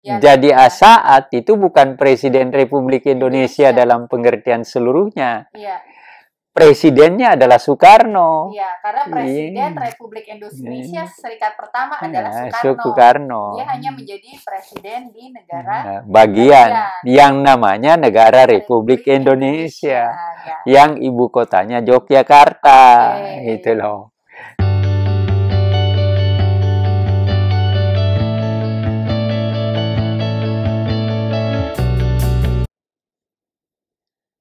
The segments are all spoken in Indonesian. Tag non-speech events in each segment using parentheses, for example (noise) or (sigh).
Ya, jadi Asaat itu bukan Presiden Republik Indonesia ya. dalam pengertian seluruhnya. Ya. Presidennya adalah Soekarno. Iya, karena iya. Presiden ya. Republik Indonesia ya. Serikat pertama iya, adalah Soekarno. Soekarno. Dia hanya hmm. menjadi Presiden di negara iya, bagian negara. yang namanya negara Republik, Republik Indonesia, Indonesia. Ya. yang ibu kotanya Yogyakarta, okay. itu loh.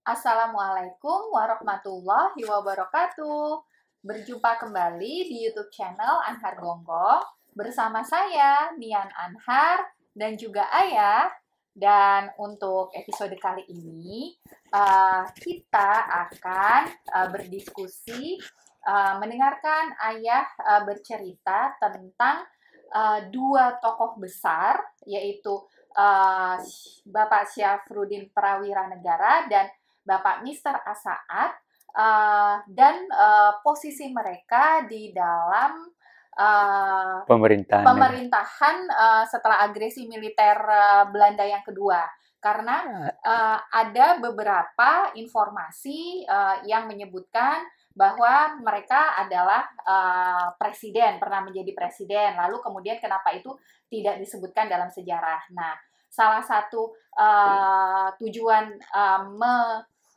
Assalamualaikum warahmatullahi wabarakatuh. Berjumpa kembali di YouTube channel Anhar Gonggong bersama saya Nian Anhar dan juga Ayah. Dan untuk episode kali ini eh, kita akan eh, berdiskusi eh, mendengarkan Ayah bercerita tentang dua tokoh besar yaitu uh, Bapak Syafruddin Prawira Negara dan Bapak Mister Asaat uh, dan uh, posisi mereka di dalam uh, pemerintahan pemerintahan uh, setelah agresi militer uh, Belanda yang kedua karena uh, ada beberapa informasi uh, yang menyebutkan bahwa mereka adalah uh, presiden pernah menjadi presiden lalu kemudian kenapa itu tidak disebutkan dalam sejarah nah salah satu uh, tujuan uh,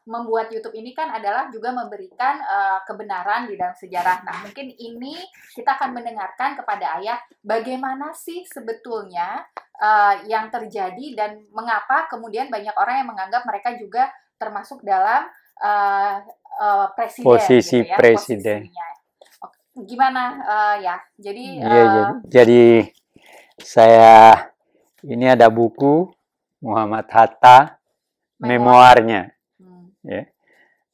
membuat YouTube ini kan adalah juga memberikan uh, kebenaran di dalam sejarah. Nah, mungkin ini kita akan mendengarkan kepada ayah bagaimana sih sebetulnya uh, yang terjadi dan mengapa kemudian banyak orang yang menganggap mereka juga termasuk dalam uh, uh, presiden posisi gitu ya, presiden. Posisinya. Gimana uh, ya? Jadi ya, uh, jadi, jadi saya ini ada buku Muhammad Hatta memoarnya ya.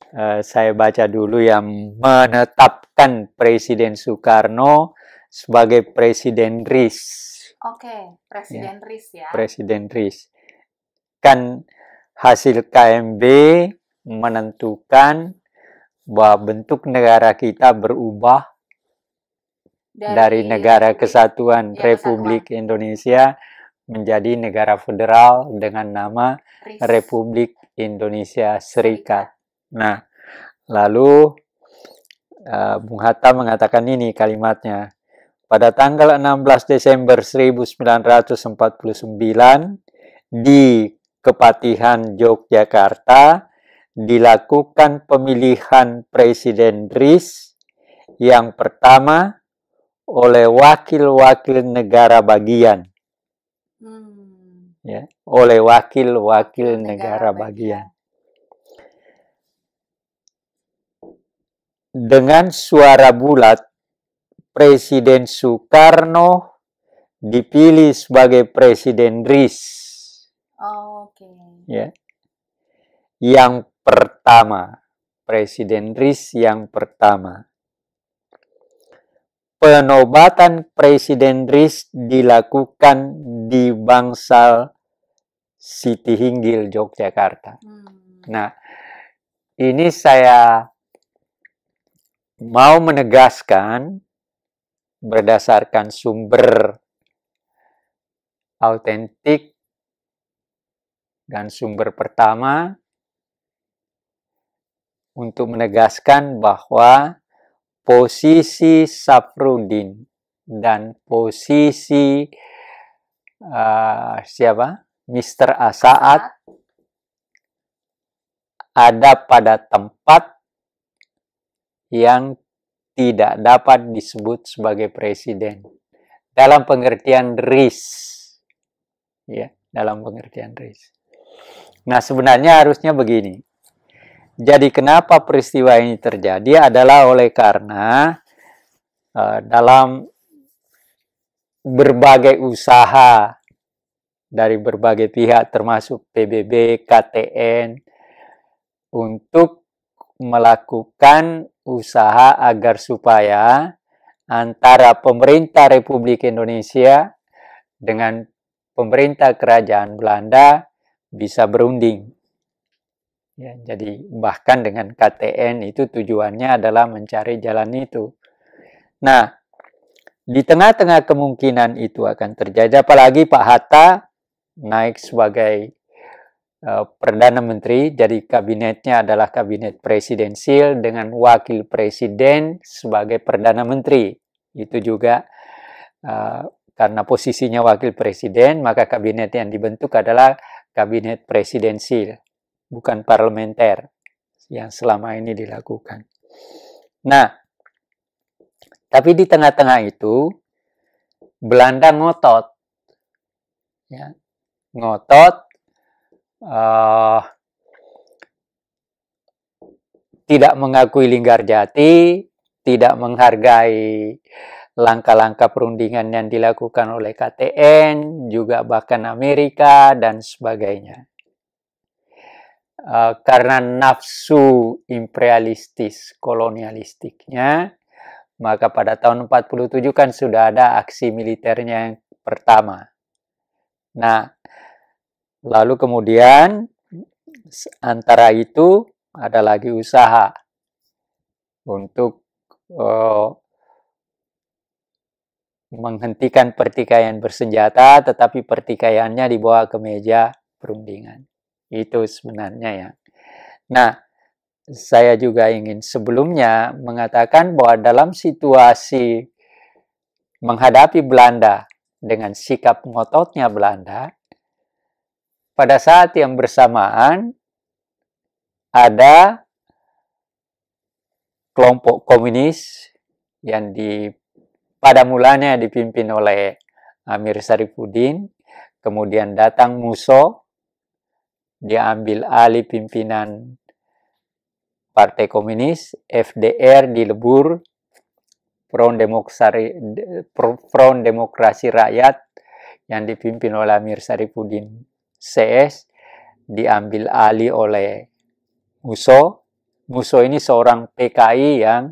Uh, saya baca dulu yang menetapkan Presiden Soekarno sebagai Presiden RIS. Oke, Presiden ya. RIS ya. Presiden RIS. Kan hasil KMB menentukan bahwa bentuk negara kita berubah dari, dari negara kesatuan ya, Republik kesatuan. Indonesia menjadi negara federal dengan nama Republik Indonesia Serikat. Nah, lalu uh, Bung Hatta mengatakan ini kalimatnya. Pada tanggal 16 Desember 1949 di Kepatihan Yogyakarta dilakukan pemilihan Presiden RIS yang pertama oleh wakil-wakil negara bagian ya, oleh wakil-wakil negara, bagian. Dengan suara bulat, Presiden Soekarno dipilih sebagai Presiden RIS. Oh, Okay. Ya. Yang pertama, Presiden RIS yang pertama. Penobatan Presiden RIS dilakukan di Bangsal Siti Hinggil Yogyakarta. Hmm. Nah, ini saya mau menegaskan berdasarkan sumber autentik dan sumber pertama untuk menegaskan bahwa posisi Safrudin dan posisi uh, siapa Mr. Asaat ah, ada pada tempat yang tidak dapat disebut sebagai presiden dalam pengertian RIS ya dalam pengertian RIS nah sebenarnya harusnya begini jadi kenapa peristiwa ini terjadi adalah oleh karena uh, dalam berbagai usaha dari berbagai pihak termasuk PBB, KTN untuk melakukan usaha agar supaya antara pemerintah Republik Indonesia dengan pemerintah kerajaan Belanda bisa berunding. Ya, jadi bahkan dengan KTN itu tujuannya adalah mencari jalan itu. Nah, di tengah-tengah kemungkinan itu akan terjadi, apalagi Pak Hatta naik sebagai uh, perdana menteri, jadi kabinetnya adalah kabinet presidensil dengan wakil presiden sebagai perdana menteri. Itu juga uh, karena posisinya wakil presiden, maka kabinet yang dibentuk adalah kabinet presidensil, bukan parlementer yang selama ini dilakukan. Nah, tapi di tengah-tengah itu Belanda ngotot. Ya, ngotot, uh, tidak mengakui linggar jati, tidak menghargai langkah-langkah perundingan yang dilakukan oleh KTN, juga bahkan Amerika, dan sebagainya. Uh, karena nafsu imperialistis kolonialistiknya, maka pada tahun 47 kan sudah ada aksi militernya yang pertama. Nah, Lalu kemudian antara itu ada lagi usaha untuk uh, menghentikan pertikaian bersenjata, tetapi pertikaiannya dibawa ke meja perundingan. Itu sebenarnya ya. Nah, saya juga ingin sebelumnya mengatakan bahwa dalam situasi menghadapi Belanda dengan sikap ngototnya Belanda, pada saat yang bersamaan ada kelompok komunis yang di pada mulanya dipimpin oleh Amir Saripudin, kemudian datang Muso, diambil alih pimpinan Partai Komunis, FDR dilebur, Front Demokrasi, Front Demokrasi Rakyat yang dipimpin oleh Amir Saripudin CS diambil alih oleh Muso. Muso ini seorang PKI yang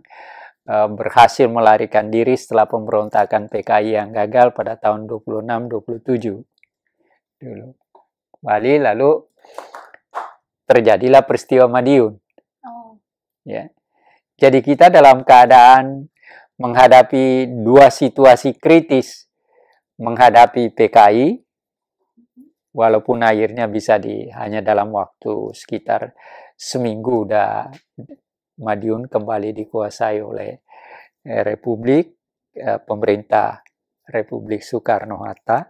uh, berhasil melarikan diri setelah pemberontakan PKI yang gagal pada tahun 26-27 dulu. Bali lalu terjadilah peristiwa Madiun. Oh. Ya. Jadi kita dalam keadaan menghadapi dua situasi kritis, menghadapi PKI walaupun airnya bisa di hanya dalam waktu sekitar seminggu udah Madiun kembali dikuasai oleh eh, Republik eh, pemerintah Republik Soekarno Hatta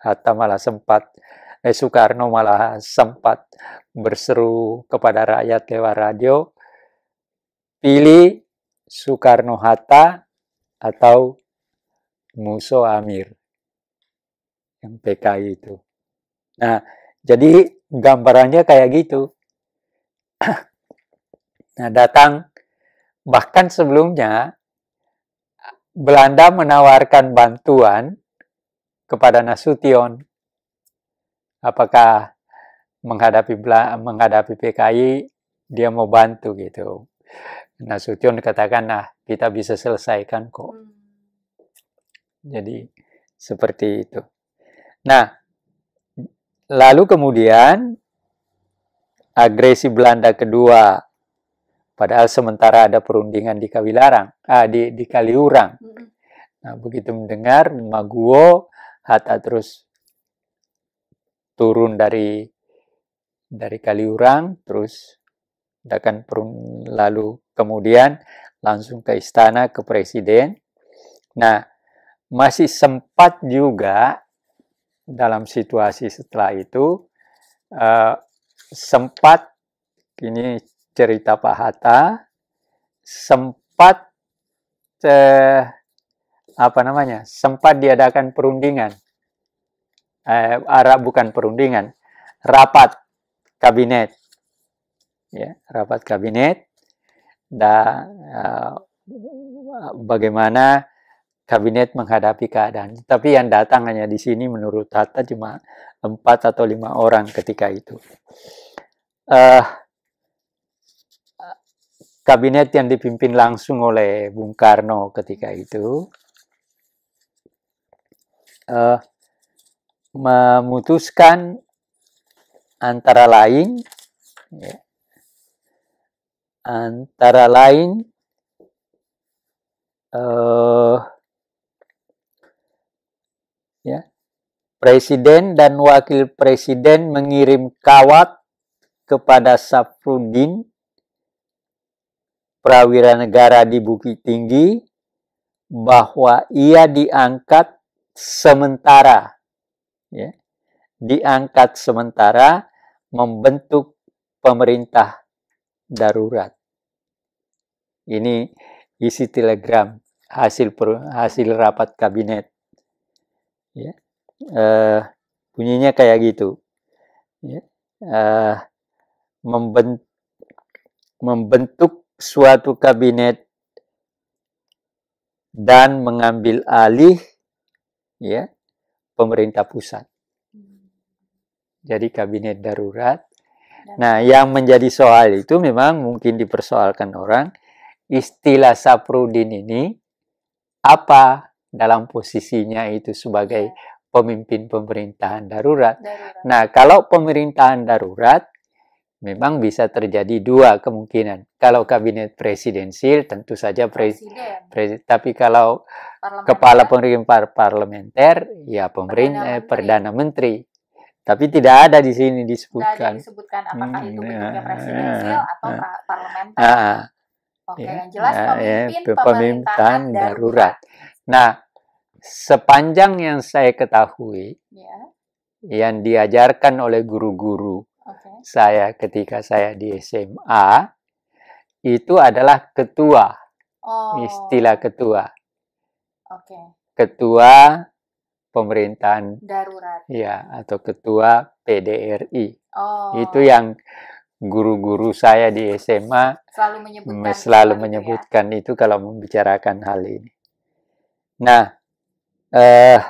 Hatta malah sempat eh, Soekarno malah sempat berseru kepada rakyat lewat radio pilih Soekarno Hatta atau Muso Amir yang PKI itu Nah, jadi gambarannya kayak gitu. (clears throat) nah, datang bahkan sebelumnya Belanda menawarkan bantuan kepada Nasution. Apakah menghadapi menghadapi PKI dia mau bantu gitu. Nasution katakan nah kita bisa selesaikan kok. Hmm. Jadi seperti itu. Nah, Lalu kemudian agresi Belanda kedua, padahal sementara ada perundingan di Kawilarang, ah, di, di Kaliurang. Nah, begitu mendengar Maguwo, Hatta terus turun dari dari Kaliurang, terus akan perun lalu kemudian langsung ke istana ke presiden. Nah, masih sempat juga dalam situasi setelah itu uh, sempat ini cerita Pak Hatta sempat uh, apa namanya sempat diadakan perundingan uh, eh, Arab bukan perundingan rapat kabinet ya rapat kabinet dan uh, bagaimana kabinet menghadapi keadaan. Tapi yang datang hanya di sini menurut Tata cuma empat atau lima orang ketika itu. Uh, kabinet yang dipimpin langsung oleh Bung Karno ketika itu uh, memutuskan antara lain ya, antara lain uh, ya. Presiden dan wakil presiden mengirim kawat kepada Safrudin prawira negara di Bukit Tinggi bahwa ia diangkat sementara ya. Diangkat sementara membentuk pemerintah darurat. Ini isi telegram hasil hasil rapat kabinet ya uh, bunyinya kayak gitu ya uh, eh, membent membentuk suatu kabinet dan mengambil alih ya pemerintah pusat jadi kabinet darurat Nah, yang menjadi soal itu memang mungkin dipersoalkan orang istilah saprudin ini apa dalam posisinya itu sebagai iya. pemimpin pemerintahan darurat. darurat. Nah, kalau pemerintahan darurat memang bisa terjadi dua kemungkinan. Kalau kabinet presidensil tentu saja presiden. tapi kalau parlementer. kepala pemerintah parlementer ya pemerintah perdana, eh, perdana menteri. Tapi tidak ada di sini disebutkan. Tidak ada disebutkan apakah itu hmm, bentuknya ya, presidensil ya, atau ya. parlementer. Ah, ah. Oke, yang jelas pemimpin ya, pemerintahan, pemerintahan darurat. darurat. Nah, sepanjang yang saya ketahui, yeah. yang diajarkan oleh guru-guru okay. saya ketika saya di SMA, itu adalah ketua, oh. istilah ketua. Okay. Ketua pemerintahan darurat. Ya, atau ketua PDRI. Oh. Itu yang guru-guru saya di SMA selalu menyebutkan, selalu gitu ya. menyebutkan itu, ya? itu kalau membicarakan hal ini. Nah, Uh,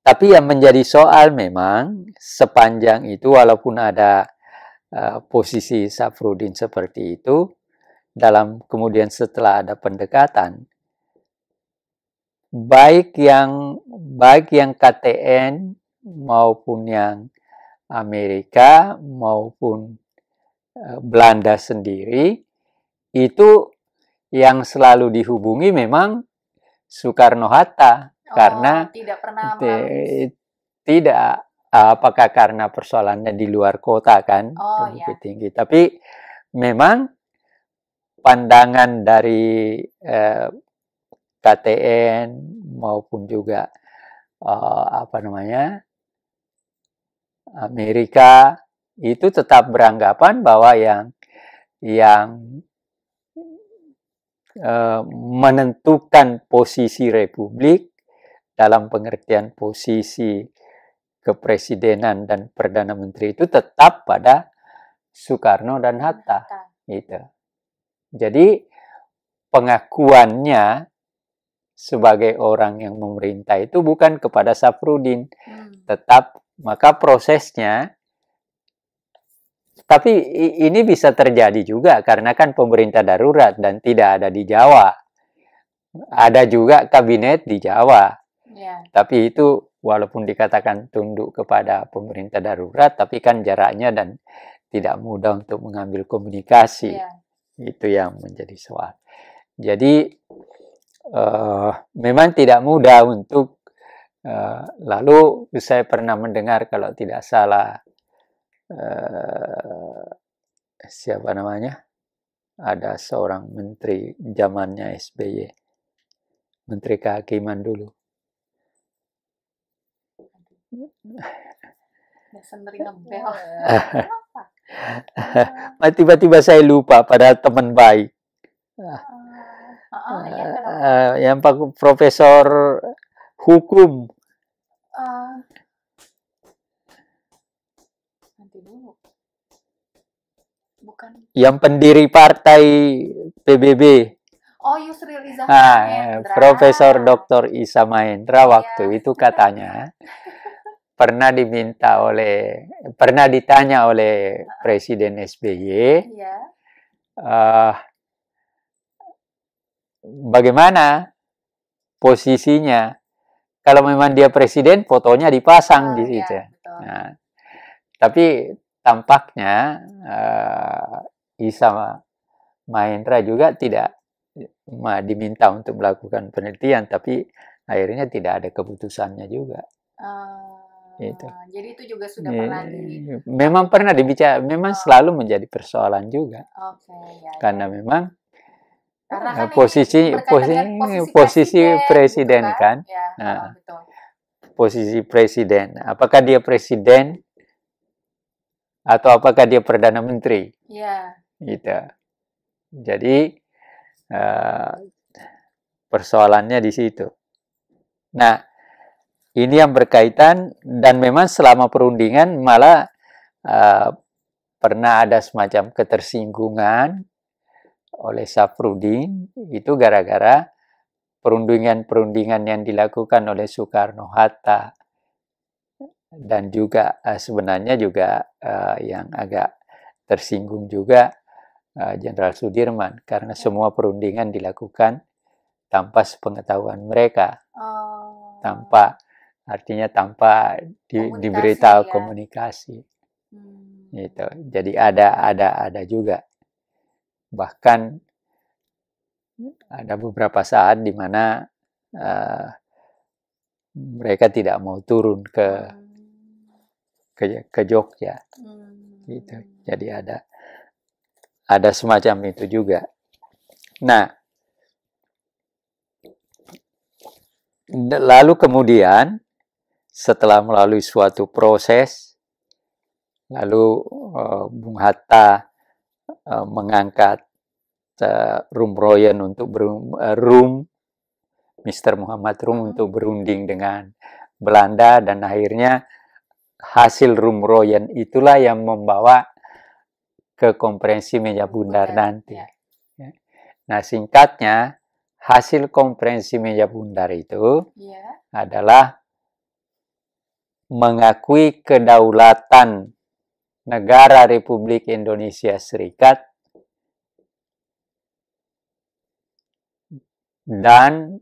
tapi yang menjadi soal memang sepanjang itu walaupun ada uh, posisi Safrudin seperti itu dalam kemudian setelah ada pendekatan baik yang baik yang KTN maupun yang Amerika maupun uh, Belanda sendiri itu yang selalu dihubungi memang Soekarno Hatta oh, karena tidak pernah tidak apakah karena persoalannya di luar kota kan oh, lebih iya. tinggi tapi memang pandangan dari eh, KTN maupun juga eh, apa namanya Amerika itu tetap beranggapan bahwa yang yang Eh, menentukan posisi republik dalam pengertian posisi kepresidenan dan perdana menteri itu tetap pada Soekarno dan Hatta. Hatta. Gitu. Jadi pengakuannya sebagai orang yang memerintah itu bukan kepada Safrudin, hmm. tetap maka prosesnya tapi ini bisa terjadi juga karena kan pemerintah darurat dan tidak ada di Jawa. Ada juga kabinet di Jawa. Ya. Tapi itu walaupun dikatakan tunduk kepada pemerintah darurat, tapi kan jaraknya dan tidak mudah untuk mengambil komunikasi. Ya. Itu yang menjadi soal. Jadi uh, memang tidak mudah untuk uh, lalu saya pernah mendengar kalau tidak salah eh, siapa namanya? Ada seorang menteri zamannya SBY, menteri kehakiman dulu. (laughs) Tiba-tiba saya lupa, pada teman baik. Ah. Oh, oh, iya, eh, eh, yang Pak Profesor Hukum Bukan. Yang pendiri partai PBB. Oh, Yusril Iza ah, Profesor Dr. Isa Mahendra iya. waktu ya. itu katanya (laughs) pernah diminta oleh pernah ditanya oleh Presiden SBY ya. uh, ah, bagaimana posisinya kalau memang dia presiden fotonya dipasang oh, di iya, situ. Ya, Nah, tapi tampaknya uh, Isa Mahendra juga tidak diminta untuk melakukan penelitian, tapi akhirnya tidak ada keputusannya juga. Uh, oh, itu. Jadi itu juga sudah iya, pernah iya, di... Iya. Memang pernah dibicara, memang oh. selalu menjadi persoalan juga. Okay, ya, ya, Karena ya. memang Karena eh, kan posisi, posisi posisi presiden, presiden, presiden kan. kan? Ya, nah, betul. Posisi presiden, apakah dia presiden atau apakah dia perdana menteri. Iya. Gitu. Jadi uh, persoalannya di situ. Nah, ini yang berkaitan dan memang selama perundingan malah uh, pernah ada semacam ketersinggungan oleh Safrudin itu gara-gara perundingan-perundingan yang dilakukan oleh Soekarno Hatta dan juga uh, sebenarnya juga uh, yang agak tersinggung juga eh, Jenderal uh, Sudirman karena ya. semua perundingan dilakukan tanpa sepengetahuan mereka, oh. tanpa artinya tanpa di, komunikasi, diberitahu ya? komunikasi. Hmm. Gitu. Jadi ada ada ada juga bahkan ada beberapa saat di mana uh, mereka tidak mau turun ke hmm ke ke Jogja hmm. gitu jadi ada ada semacam itu juga nah lalu kemudian setelah melalui suatu proses lalu uh, Bung Hatta uh, mengangkat eh, Rum Royen untuk berum, Rum Mr. Muhammad Rum hmm. untuk berunding dengan Belanda dan akhirnya hasil rumroyan itulah yang membawa ke konferensi meja bundar nanti. Ya. Ya. Nah singkatnya hasil konferensi meja bundar itu ya. adalah mengakui kedaulatan negara Republik Indonesia Serikat dan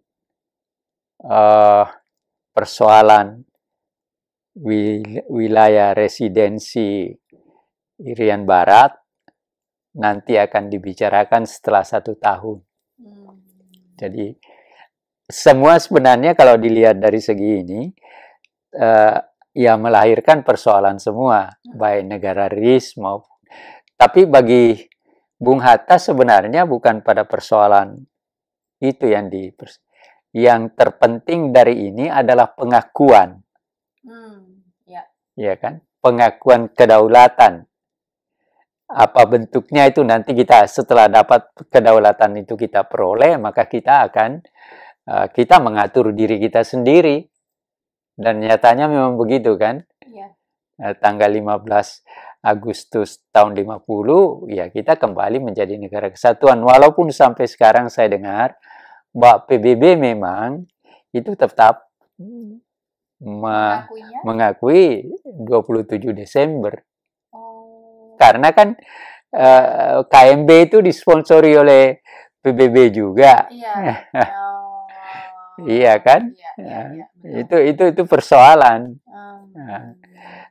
uh, persoalan wilayah residensi Irian Barat nanti akan dibicarakan setelah satu tahun. Hmm. Jadi semua sebenarnya kalau dilihat dari segi ini, uh, ya melahirkan persoalan semua, hmm. baik negara RIS maupun. Tapi bagi Bung Hatta sebenarnya bukan pada persoalan itu yang di yang terpenting dari ini adalah pengakuan ya kan? Pengakuan kedaulatan. Apa bentuknya itu nanti kita setelah dapat kedaulatan itu kita peroleh, maka kita akan eh, kita mengatur diri kita sendiri. Dan nyatanya memang begitu kan? Ya. Uh, tanggal 15 Agustus tahun 50 ya kita kembali menjadi negara kesatuan walaupun sampai sekarang saya dengar bahwa PBB memang itu tetap me Mengakuinya? mengakui 27 Desember. Oh. Karena kan uh, eh, KMB itu disponsori oleh PBB juga. Iya. (laughs) iya kan? Iya, iya, nah, iya, itu itu itu persoalan. Hmm. Nah,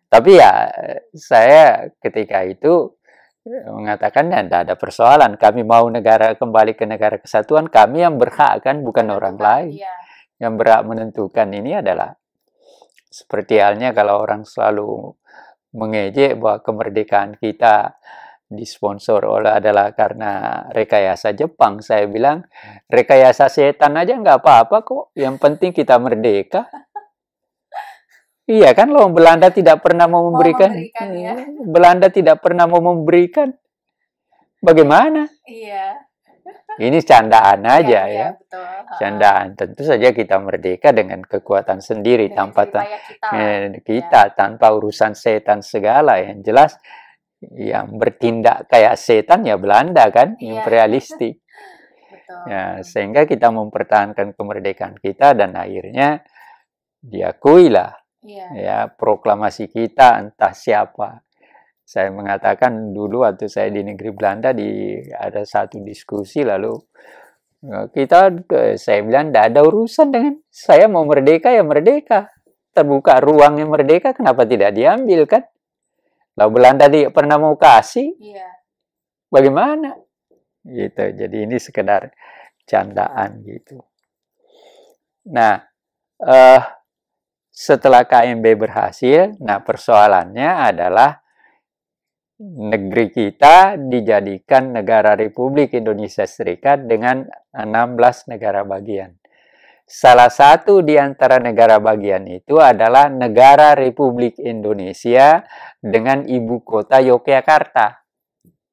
tapi ya saya ketika itu eh, mengatakan ya, nah, tidak ada persoalan. Kami mau negara kembali ke negara kesatuan. Kami yang berhak kan, bukan orang lain. Iya. Yang berhak menentukan ini adalah seperti halnya kalau orang selalu mengejek bahwa kemerdekaan kita disponsor oleh adalah karena rekayasa Jepang. Saya bilang rekayasa setan aja nggak apa-apa kok. Yang penting kita merdeka. iya kan loh Belanda tidak pernah mau memberikan. Mau memberikan ya. Belanda tidak pernah mau memberikan. Bagaimana? Iya. Ini candaan iya, aja ya. ya. Betul. Candaan. Tentu saja kita merdeka dengan kekuatan sendiri dengan tanpa kita, eh, iya. kita tanpa urusan setan segala yang jelas yang bertindak kayak setan ya Belanda kan, ya. imperialistik. (laughs) Betul. Ya, sehingga kita mempertahankan kemerdekaan kita dan akhirnya lah ya. ya proklamasi kita entah siapa saya mengatakan dulu waktu saya di negeri Belanda di ada satu diskusi lalu e, kita e, saya bilang tidak ada urusan dengan saya mau merdeka ya merdeka terbuka ruang yang merdeka kenapa tidak diambil kan lalu Belanda di pernah mau kasih iya. bagaimana gitu jadi ini sekedar candaan gitu nah eh, setelah KMB berhasil nah persoalannya adalah negeri kita dijadikan negara Republik Indonesia Serikat dengan 16 negara bagian. Salah satu di antara negara bagian itu adalah negara Republik Indonesia dengan ibu kota Yogyakarta.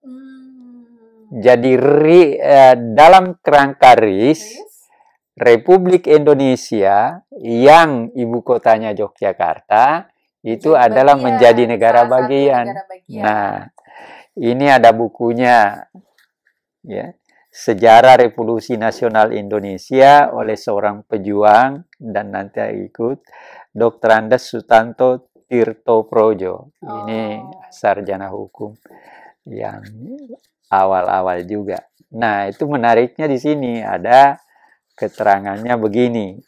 Hmm. Jadi ri, eh, dalam kerangka RIS, Republik Indonesia yang ibu kotanya Yogyakarta itu jadi adalah bagian, menjadi negara bagian. negara bagian. Nah, ini ada bukunya ya. Sejarah Revolusi Nasional Indonesia oleh seorang pejuang dan nanti ikut Dr. Andes Sutanto Tirto Projo. Oh. Ini sarjana hukum yang awal-awal juga. Nah, itu menariknya di sini ada keterangannya begini.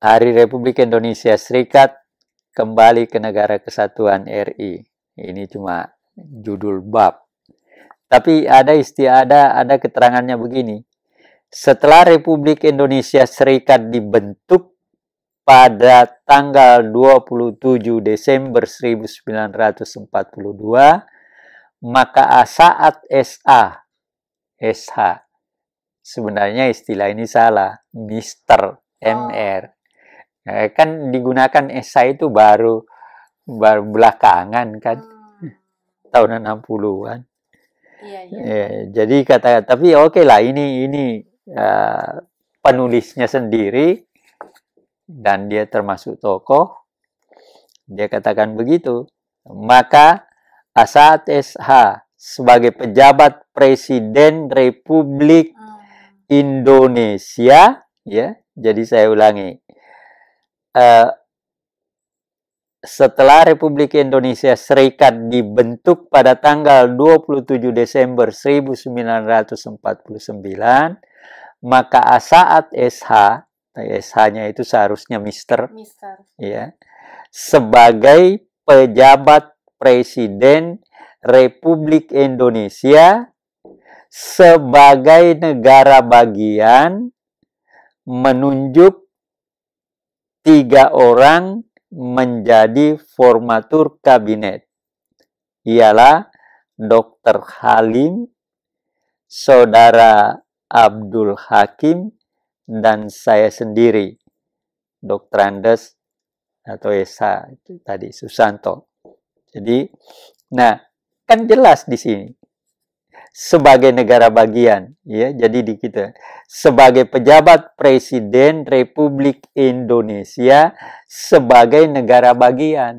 Hari Republik Indonesia Serikat kembali ke negara kesatuan RI. Ini cuma judul bab. Tapi ada istiadat, ada keterangannya begini. Setelah Republik Indonesia Serikat dibentuk pada tanggal 27 Desember 1942, maka saat SA, SH, sebenarnya istilah ini salah, Mr. MR, eh, kan digunakan esai itu baru baru belakangan kan hmm. tahunan 60-an. Iya, iya, iya. jadi kata tapi oke okay lah ini ini uh, penulisnya sendiri dan dia termasuk tokoh dia katakan begitu. Maka Asad SH sebagai pejabat presiden Republik oh. Indonesia ya. Jadi saya ulangi eh, setelah Republik Indonesia Serikat dibentuk pada tanggal 27 Desember 1949, maka Asaat SH, nah, SH-nya itu seharusnya Mister, Mister. Ya, sebagai pejabat Presiden Republik Indonesia sebagai negara bagian menunjuk tiga orang menjadi formatur kabinet. Ialah Dr. Halim, Saudara Abdul Hakim, dan saya sendiri, Dr. Andes atau Esa tadi Susanto. Jadi, nah kan jelas di sini sebagai negara bagian ya jadi di kita sebagai pejabat presiden Republik Indonesia sebagai negara bagian.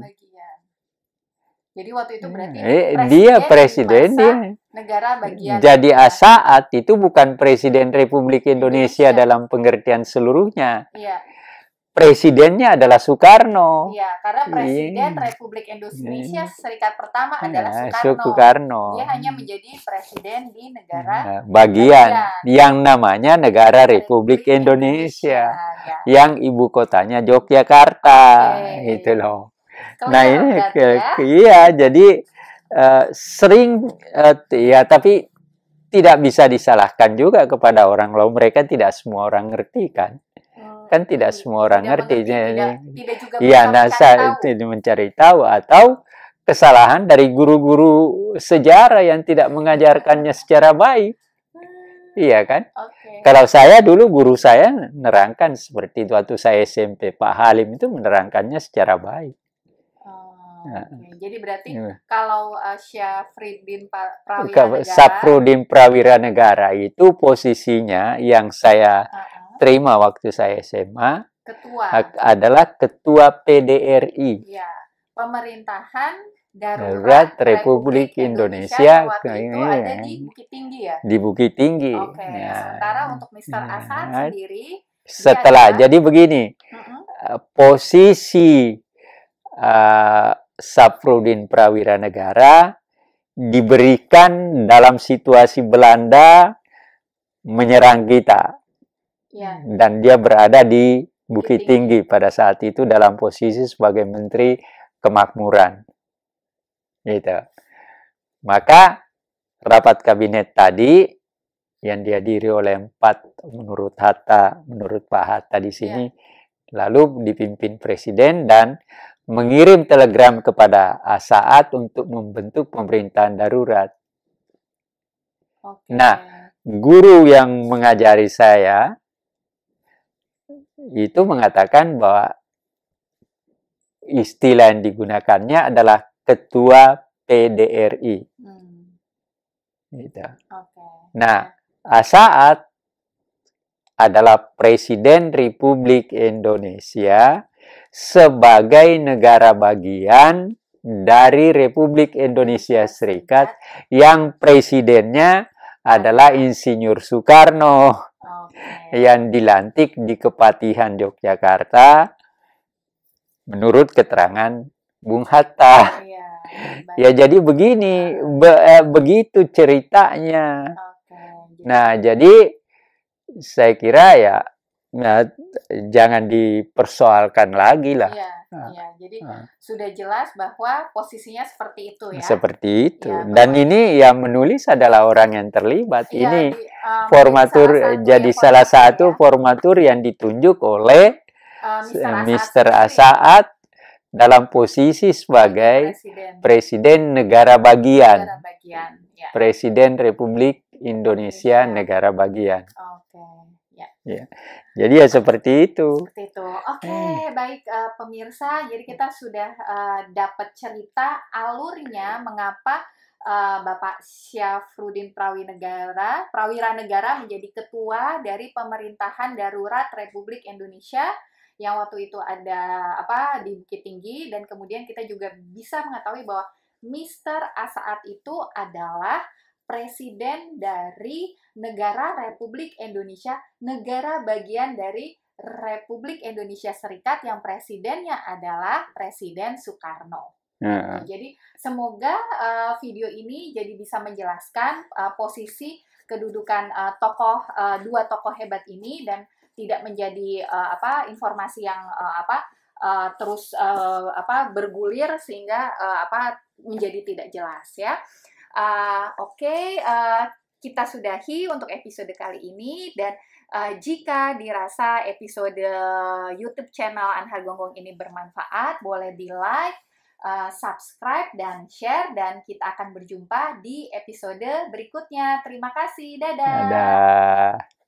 Jadi waktu itu berarti hmm, eh, presiden dia presiden dia negara bagian. Jadi ASAAT itu bukan presiden Republik Indonesia, Indonesia dalam pengertian seluruhnya. Iya presidennya adalah Soekarno. Iya, karena presiden yeah. Republik Indonesia yeah. Serikat pertama yeah. adalah Soekarno. Soekarno. Dia hanya menjadi presiden di negara nah, bagian negara. yang namanya negara Republik, Republik Indonesia, Indonesia. Ya. yang ibu kotanya Yogyakarta, okay. gitu loh. nah ini ya? iya jadi uh, sering uh, ya tapi tidak bisa disalahkan juga kepada orang loh mereka tidak semua orang ngerti kan kan tidak hmm, semua orang ngerti. Tidak, tidak juga ya, nah, saya tahu. mencari tahu atau kesalahan dari guru-guru sejarah yang tidak mengajarkannya secara baik. Hmm, iya kan? Okay. Kalau saya dulu guru saya menerangkan seperti itu waktu saya SMP Pak Halim itu menerangkannya secara baik. Oh, nah. okay. Jadi berarti ya. kalau uh, Syafruddin Prawira Negara Sapruddin Prawira Negara itu posisinya yang saya uh -huh terima waktu saya SMA ketua adalah ketua PDRI. Ya, pemerintahan Darurat, Darurat Republik, Republik Indonesia, Indonesia waktu itu iya. ada di Bukit Tinggi ya. Di Bukit Tinggi. Oke. Okay. Ya. Sementara untuk Mr. Ya. Asad sendiri setelah ada... jadi begini. Uh-huh. Posisi uh, eh, Saprudin Prawira Negara diberikan dalam situasi Belanda menyerang kita. Iya. dan dia berada di Bukit Tinggi pada saat itu dalam posisi sebagai Menteri Kemakmuran. Gitu. Maka rapat kabinet tadi yang dihadiri oleh empat menurut Hatta, menurut Pak Hatta di iya. sini, ya. lalu dipimpin Presiden dan mengirim telegram kepada saat untuk membentuk pemerintahan darurat. Okay. Nah, guru yang mengajari saya itu mengatakan bahwa istilah yang digunakannya adalah ketua PDRI. Hmm. Gitu. Okay. Nah, saat adalah Presiden Republik Indonesia sebagai negara bagian dari Republik Indonesia Serikat yang presidennya adalah Insinyur Soekarno yang dilantik di Kepatihan Yogyakarta menurut keterangan Bung Hatta. Ya, (laughs) ya jadi begini, be, eh, begitu ceritanya. Okay, nah, jadi saya kira ya nah, jangan dipersoalkan lagi lah. Iya. Ya, jadi sudah jelas bahwa posisinya seperti itu ya. Seperti iya, itu. Ya, Dan ini yang menulis adalah orang yang terlibat. Ya, ini di, um, formatur salah satu, jadi ya, salah satu ya. formatur yang ditunjuk oleh uh, Mr. Asaat dalam posisi sebagai presiden, presiden negara bagian. Negara bagian ya. Presiden Republik Indonesia, Indonesia. negara bagian. Oke. ya. Iya. Jadi ya seperti itu. Seperti itu. Oke, okay, hmm. baik uh, pemirsa, jadi kita sudah uh, dapat cerita alurnya mengapa uh, Bapak Syafrudin Prawinegara, Prawira Negara menjadi ketua dari pemerintahan darurat Republik Indonesia yang waktu itu ada apa di Bukit Tinggi dan kemudian kita juga bisa mengetahui bahwa Mr. Asaat itu adalah presiden dari negara Republik Indonesia, negara bagian dari Republik Indonesia Serikat yang presidennya adalah Presiden Soekarno. Ya. Jadi semoga uh, video ini jadi bisa menjelaskan uh, posisi kedudukan uh, tokoh uh, dua tokoh hebat ini dan tidak menjadi uh, apa informasi yang uh, apa uh, terus uh, apa bergulir sehingga uh, apa menjadi tidak jelas ya. Eh, oke okay, uh, eh, kita sudahi untuk episode kali ini dan uh, jika dirasa episode YouTube channel Anhar Gonggong ini bermanfaat, boleh di like, uh, subscribe dan share dan kita akan berjumpa di episode berikutnya. Terima kasih, dadah. Dadah.